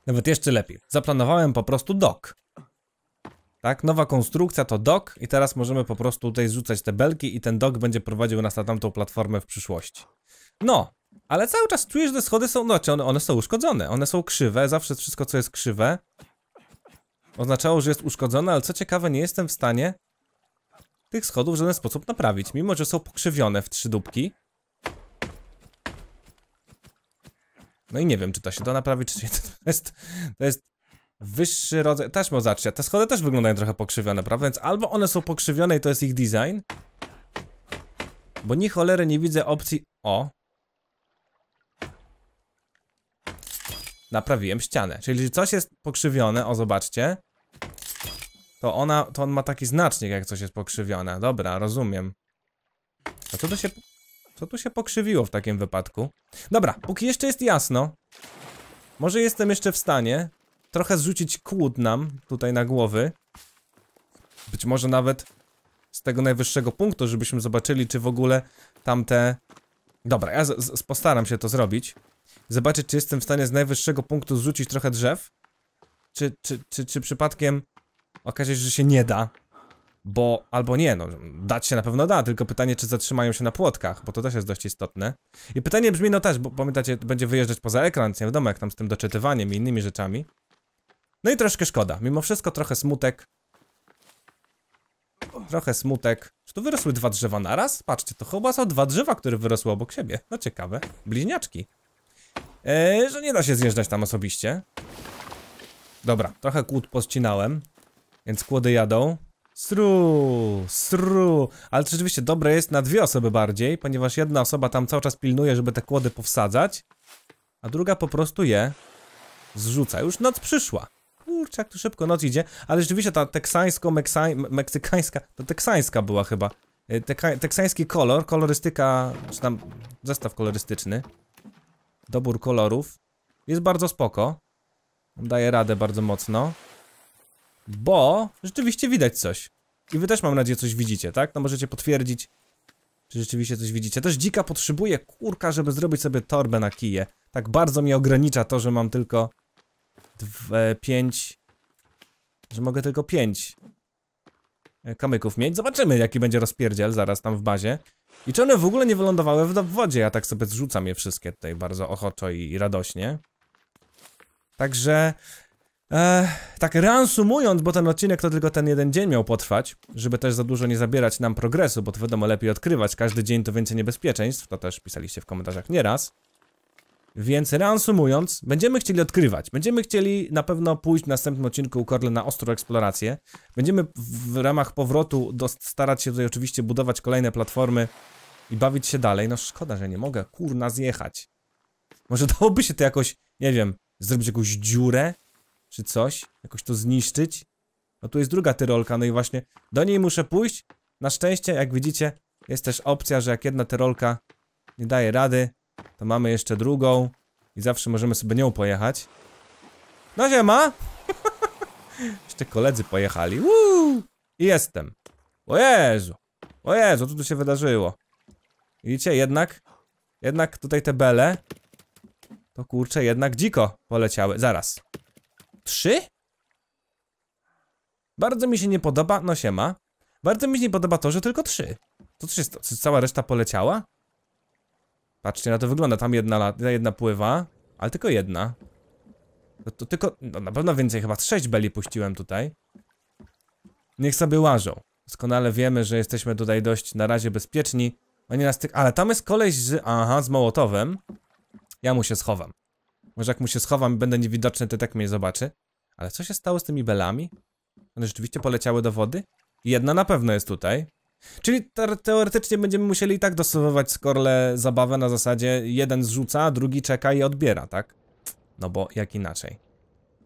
Nawet jeszcze lepiej. Zaplanowałem po prostu dok. Tak, nowa konstrukcja to dok i teraz możemy po prostu tutaj zrzucać te belki i ten dok będzie prowadził nas na tamtą platformę w przyszłości. No, ale cały czas czujesz, że te schody są, no, one, one są uszkodzone, one są krzywe, zawsze wszystko, co jest krzywe oznaczało, że jest uszkodzone, ale co ciekawe, nie jestem w stanie tych schodów w żaden sposób naprawić, mimo że są pokrzywione w trzy dupki. No i nie wiem, czy to się da naprawić, czy nie. To jest, to jest wyższy rodzaj... Też bo zobaczcie, te schody też wyglądają trochę pokrzywione, prawda? Więc albo one są pokrzywione i to jest ich design, bo ni cholery nie widzę opcji... O! naprawiłem ścianę. Czyli jeżeli coś jest pokrzywione, o zobaczcie, to ona, to on ma taki znacznik, jak coś jest pokrzywione. Dobra, rozumiem. A no co to się, co tu się pokrzywiło w takim wypadku? Dobra, póki jeszcze jest jasno, może jestem jeszcze w stanie trochę zrzucić kłód nam tutaj na głowy. Być może nawet z tego najwyższego punktu, żebyśmy zobaczyli, czy w ogóle tamte... Dobra, ja postaram się to zrobić zobaczyć, czy jestem w stanie z najwyższego punktu zrzucić trochę drzew. Czy, czy, czy, czy przypadkiem okaże się, że się nie da. Bo, albo nie, no, dać się na pewno da, tylko pytanie, czy zatrzymają się na płotkach, bo to też jest dość istotne. I pytanie brzmi, no też, bo pamiętacie, będzie wyjeżdżać poza ekran, nie wiadomo jak tam z tym doczytywaniem i innymi rzeczami. No i troszkę szkoda, mimo wszystko trochę smutek. Trochę smutek. Czy tu wyrosły dwa drzewa naraz? Patrzcie, to chyba są dwa drzewa, które wyrosły obok siebie. No ciekawe, bliźniaczki e, że nie da się zjeżdżać tam osobiście. Dobra, trochę kłód podcinałem, więc kłody jadą. Sru, sru, ale to rzeczywiście dobre jest na dwie osoby bardziej, ponieważ jedna osoba tam cały czas pilnuje, żeby te kłody powsadzać, a druga po prostu je zrzuca. Już noc przyszła. Kurczę, jak tu szybko noc idzie, ale rzeczywiście ta teksańsko-meksykańska, to teksańska była chyba, e, teksański kolor, kolorystyka, czy tam zestaw kolorystyczny dobór kolorów jest bardzo spoko. Daje radę bardzo mocno. Bo rzeczywiście widać coś. I wy też mam nadzieję coś widzicie, tak? No możecie potwierdzić, czy rzeczywiście coś widzicie. Też dzika potrzebuje kurka, żeby zrobić sobie torbę na kije. Tak bardzo mnie ogranicza to, że mam tylko 5... Że mogę tylko pięć e, kamyków mieć. Zobaczymy, jaki będzie rozpierdziel zaraz tam w bazie. I czy one w ogóle nie wylądowały w wodzie? Ja tak sobie zrzucam je wszystkie tutaj bardzo ochoczo i radośnie. Także... E, tak reansumując, bo ten odcinek to tylko ten jeden dzień miał potrwać, żeby też za dużo nie zabierać nam progresu, bo to wiadomo, lepiej odkrywać. Każdy dzień to więcej niebezpieczeństw, to też pisaliście w komentarzach nieraz. Więc reasumując, będziemy chcieli odkrywać. Będziemy chcieli na pewno pójść w następnym odcinku Korle na ostrą eksplorację. Będziemy w ramach powrotu starać się tutaj oczywiście budować kolejne platformy i bawić się dalej. No szkoda, że nie mogę, kurna, zjechać. Może dałoby się to jakoś, nie wiem, zrobić jakąś dziurę czy coś, jakoś to zniszczyć. No tu jest druga tyrolka, no i właśnie do niej muszę pójść. Na szczęście, jak widzicie, jest też opcja, że jak jedna tyrolka nie daje rady, to mamy jeszcze drugą. I zawsze możemy sobie nią pojechać. No ma? jeszcze koledzy pojechali. Woo! I jestem. O Jezu! O Jezu, co tu się wydarzyło? Widzicie, jednak... Jednak tutaj te bele... To kurczę, jednak dziko poleciały. Zaraz. Trzy? Bardzo mi się nie podoba... No siema. Bardzo mi się nie podoba to, że tylko trzy. To trzy, cała reszta poleciała? Patrzcie na to wygląda, tam jedna, jedna pływa, ale tylko jedna. To, to tylko, no na pewno więcej, chyba sześć beli puściłem tutaj. Niech sobie łażą. Doskonale wiemy, że jesteśmy tutaj dość na razie bezpieczni. Oni nas ty... Ale tam jest koleś z... Aha, z Mołotowem. Ja mu się schowam. Może jak mu się schowam i będę niewidoczny, to tak mnie zobaczy. Ale co się stało z tymi belami? One rzeczywiście poleciały do wody? Jedna na pewno jest tutaj. Czyli teoretycznie będziemy musieli i tak dostosowywać skorle zabawę na zasadzie jeden zrzuca, drugi czeka i odbiera, tak? No bo jak inaczej.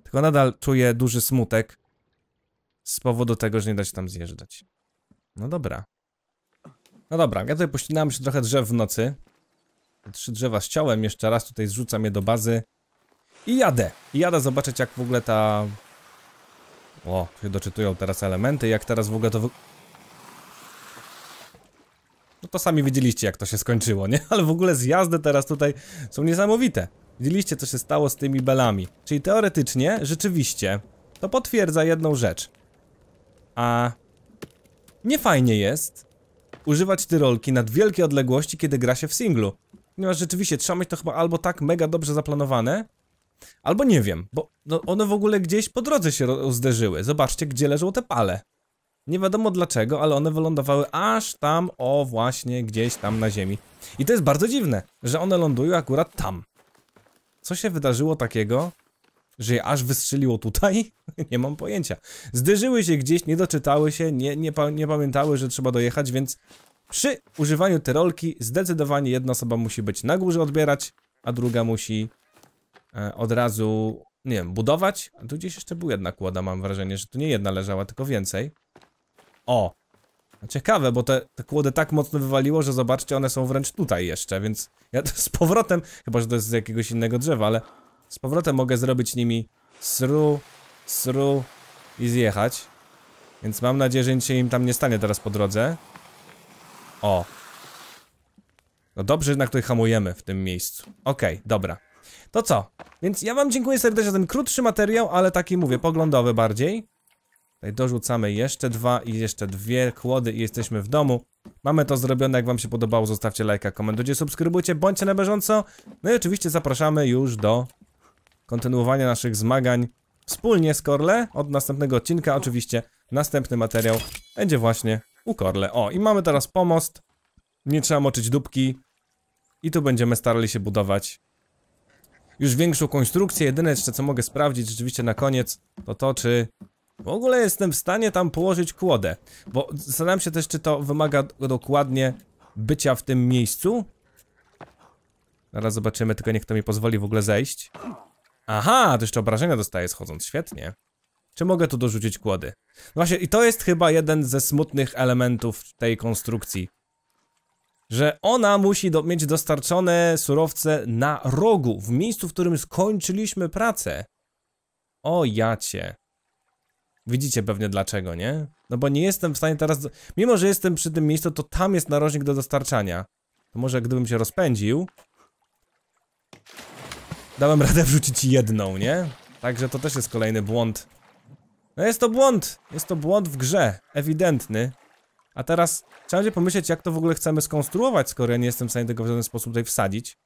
Tylko nadal czuję duży smutek z powodu tego, że nie da się tam zjeżdżać. No dobra. No dobra, ja tutaj pościnałem się trochę drzew w nocy. Trzy drzewa ściąłem, jeszcze raz tutaj zrzucam je do bazy. I jadę. I jadę zobaczyć jak w ogóle ta... O, się doczytują teraz elementy, jak teraz w ogóle to... No to sami widzieliście, jak to się skończyło, nie? Ale w ogóle zjazdy teraz tutaj są niesamowite. Widzieliście, co się stało z tymi belami. Czyli teoretycznie, rzeczywiście, to potwierdza jedną rzecz. A nie fajnie jest używać tyrolki nad wielkie odległości, kiedy gra się w singlu. Ponieważ rzeczywiście trzeba mieć to chyba albo tak mega dobrze zaplanowane, albo nie wiem, bo no, one w ogóle gdzieś po drodze się zderzyły. Zobaczcie, gdzie leżą te pale. Nie wiadomo dlaczego, ale one wylądowały aż tam, o właśnie, gdzieś tam na ziemi. I to jest bardzo dziwne, że one lądują akurat tam. Co się wydarzyło takiego, że je aż wystrzeliło tutaj? nie mam pojęcia. Zderzyły się gdzieś, nie doczytały się, nie, nie, pa nie pamiętały, że trzeba dojechać, więc przy używaniu tej rolki zdecydowanie jedna osoba musi być na górze odbierać, a druga musi e, od razu, nie wiem, budować. A tu gdzieś jeszcze był jedna kłoda, mam wrażenie, że tu nie jedna leżała, tylko więcej. O! No ciekawe, bo te, te kłody tak mocno wywaliło, że zobaczcie, one są wręcz tutaj jeszcze, więc ja z powrotem, chyba że to jest z jakiegoś innego drzewa, ale z powrotem mogę zrobić nimi sru, sru i zjechać. Więc mam nadzieję, że nic się im tam nie stanie teraz po drodze. O. No dobrze, jednak tutaj hamujemy w tym miejscu. Okej, okay, dobra. To co? Więc ja wam dziękuję serdecznie za ten krótszy materiał, ale taki mówię, poglądowy bardziej. Tutaj dorzucamy jeszcze dwa i jeszcze dwie kłody i jesteśmy w domu. Mamy to zrobione, jak wam się podobało, zostawcie lajka, komentujcie, subskrybujcie, bądźcie na bieżąco. No i oczywiście zapraszamy już do kontynuowania naszych zmagań wspólnie z Korle od następnego odcinka. Oczywiście następny materiał będzie właśnie u Korle. O, i mamy teraz pomost. Nie trzeba moczyć dupki. I tu będziemy starali się budować już większą konstrukcję. Jedyne jeszcze co mogę sprawdzić rzeczywiście na koniec to to, czy w ogóle jestem w stanie tam położyć kłodę, bo zastanawiam się też, czy to wymaga dokładnie bycia w tym miejscu. Zaraz zobaczymy, tylko niech to mi pozwoli w ogóle zejść. Aha, to jeszcze obrażenia dostaję schodząc, świetnie. Czy mogę tu dorzucić kłody? No właśnie, i to jest chyba jeden ze smutnych elementów tej konstrukcji. Że ona musi do, mieć dostarczone surowce na rogu, w miejscu, w którym skończyliśmy pracę. O jacie. Widzicie pewnie dlaczego, nie? No bo nie jestem w stanie teraz... Mimo, że jestem przy tym miejscu, to tam jest narożnik do dostarczania. To może gdybym się rozpędził... Dałem radę wrzucić jedną, nie? Także to też jest kolejny błąd. No jest to błąd! Jest to błąd w grze. Ewidentny. A teraz trzeba będzie pomyśleć, jak to w ogóle chcemy skonstruować, skoro ja nie jestem w stanie tego w żaden sposób tutaj wsadzić.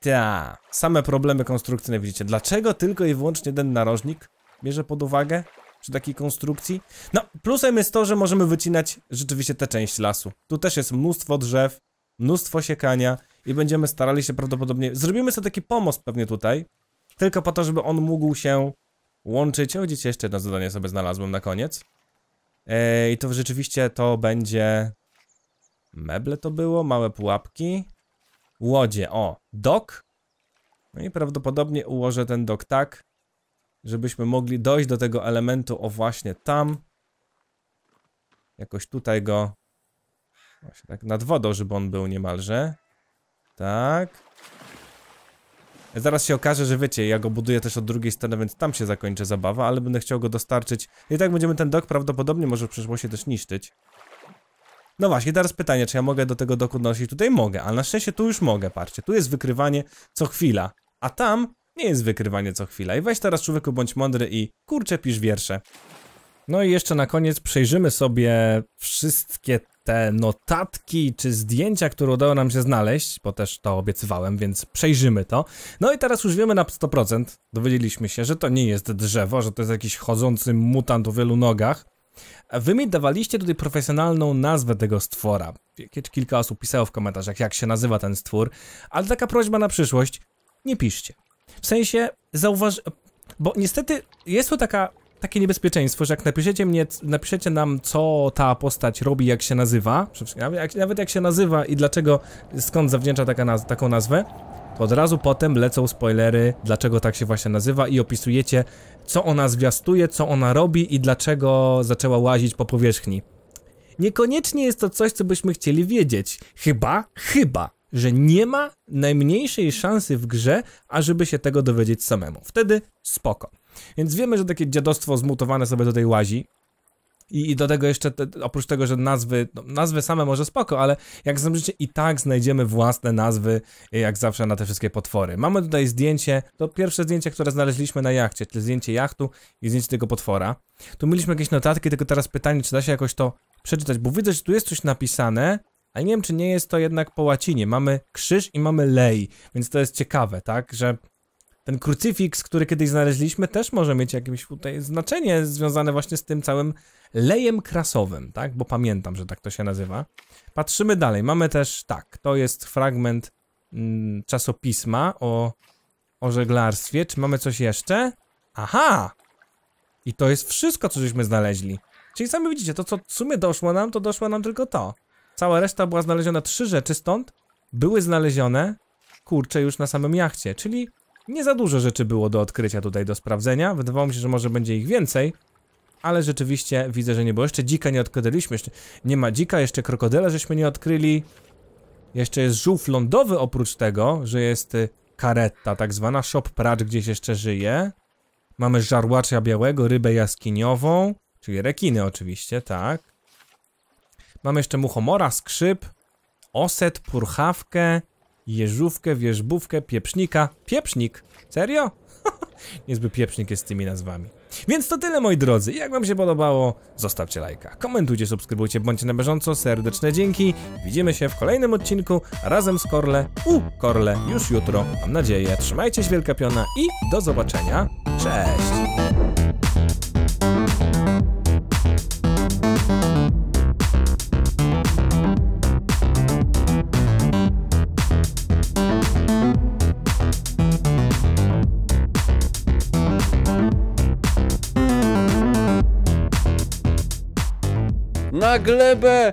Ta, same problemy konstrukcyjne widzicie. Dlaczego tylko i wyłącznie ten narożnik bierze pod uwagę przy takiej konstrukcji. No, plusem jest to, że możemy wycinać rzeczywiście tę część lasu. Tu też jest mnóstwo drzew, mnóstwo siekania i będziemy starali się prawdopodobnie... Zrobimy sobie taki pomost pewnie tutaj, tylko po to, żeby on mógł się łączyć. O, widzicie, jeszcze jedno zadanie sobie znalazłem na koniec. Yy, I to rzeczywiście to będzie... Meble to było, małe pułapki. Łodzie, o, dok. No i prawdopodobnie ułożę ten dok tak, żebyśmy mogli dojść do tego elementu, o właśnie tam. Jakoś tutaj go, właśnie tak nad wodą, żeby on był niemalże. Tak. Zaraz się okaże, że wiecie, ja go buduję też od drugiej strony, więc tam się zakończy zabawa, ale będę chciał go dostarczyć. I tak będziemy ten dok prawdopodobnie może w przyszłości też niszczyć. No właśnie, teraz pytanie, czy ja mogę do tego doku nosić? Tutaj mogę, ale na szczęście tu już mogę, patrzcie. Tu jest wykrywanie co chwila, a tam nie jest wykrywanie co chwila. I weź teraz człowieku bądź mądry i kurczę pisz wiersze. No i jeszcze na koniec przejrzymy sobie wszystkie te notatki czy zdjęcia, które udało nam się znaleźć, bo też to obiecywałem, więc przejrzymy to. No i teraz już wiemy na 100%, dowiedzieliśmy się, że to nie jest drzewo, że to jest jakiś chodzący mutant o wielu nogach. Wy mi dawaliście tutaj profesjonalną nazwę tego stwora. kilka osób pisało w komentarzach, jak się nazywa ten stwór, ale taka prośba na przyszłość, nie piszcie. W sensie, zauważ... Bo niestety jest to taka, takie niebezpieczeństwo, że jak napiszecie, mnie, napiszecie nam, co ta postać robi, jak się nazywa, jak, nawet jak się nazywa i dlaczego, skąd zawdzięcza taka naz taką nazwę, to od razu potem lecą spoilery, dlaczego tak się właśnie nazywa i opisujecie, co ona zwiastuje, co ona robi i dlaczego zaczęła łazić po powierzchni. Niekoniecznie jest to coś, co byśmy chcieli wiedzieć. Chyba, chyba, że nie ma najmniejszej szansy w grze, ażeby się tego dowiedzieć samemu. Wtedy spoko. Więc wiemy, że takie dziadostwo zmutowane sobie do tej łazi, i, do tego jeszcze, te, oprócz tego, że nazwy, no, nazwy same może spoko, ale jak zobaczycie i tak znajdziemy własne nazwy, y, jak zawsze na te wszystkie potwory. Mamy tutaj zdjęcie, to pierwsze zdjęcie, które znaleźliśmy na jachcie, czyli zdjęcie jachtu i zdjęcie tego potwora. Tu mieliśmy jakieś notatki, tylko teraz pytanie, czy da się jakoś to przeczytać, bo widzę, że tu jest coś napisane, ale nie wiem, czy nie jest to jednak po łacinie. Mamy krzyż i mamy lei, więc to jest ciekawe, tak? Że ten krucyfiks, który kiedyś znaleźliśmy, też może mieć jakieś tutaj znaczenie związane właśnie z tym całym lejem krasowym, tak? Bo pamiętam, że tak to się nazywa. Patrzymy dalej. Mamy też, tak, to jest fragment mm, czasopisma o, o żeglarstwie. Czy mamy coś jeszcze? Aha! I to jest wszystko, co żeśmy znaleźli. Czyli sami widzicie, to co w sumie doszło nam, to doszło nam tylko to. Cała reszta była znaleziona, trzy rzeczy stąd były znalezione, Kurcze, już na samym jachcie, czyli nie za dużo rzeczy było do odkrycia tutaj, do sprawdzenia. Wydawało mi się, że może będzie ich więcej, ale rzeczywiście widzę, że nie było. Jeszcze dzika nie odkryliśmy, jeszcze nie ma dzika, jeszcze krokodyla żeśmy nie odkryli. Jeszcze jest żółw lądowy oprócz tego, że jest y, karetta tak zwana, shop pracz gdzieś jeszcze żyje. Mamy żarłacza białego, rybę jaskiniową, czyli rekiny oczywiście, tak. Mamy jeszcze muchomora, skrzyp, oset, purchawkę, jeżówkę, wierzbówkę, pieprznika. Pieprznik? Serio? Niezbyt pieprznik jest z tymi nazwami. Więc to tyle moi drodzy, jak wam się podobało, zostawcie lajka, komentujcie, subskrybujcie, bądźcie na bieżąco, serdeczne dzięki, widzimy się w kolejnym odcinku razem z Korle u Korle już jutro, mam nadzieję, trzymajcie się wielka piona i do zobaczenia, cześć! na glebę!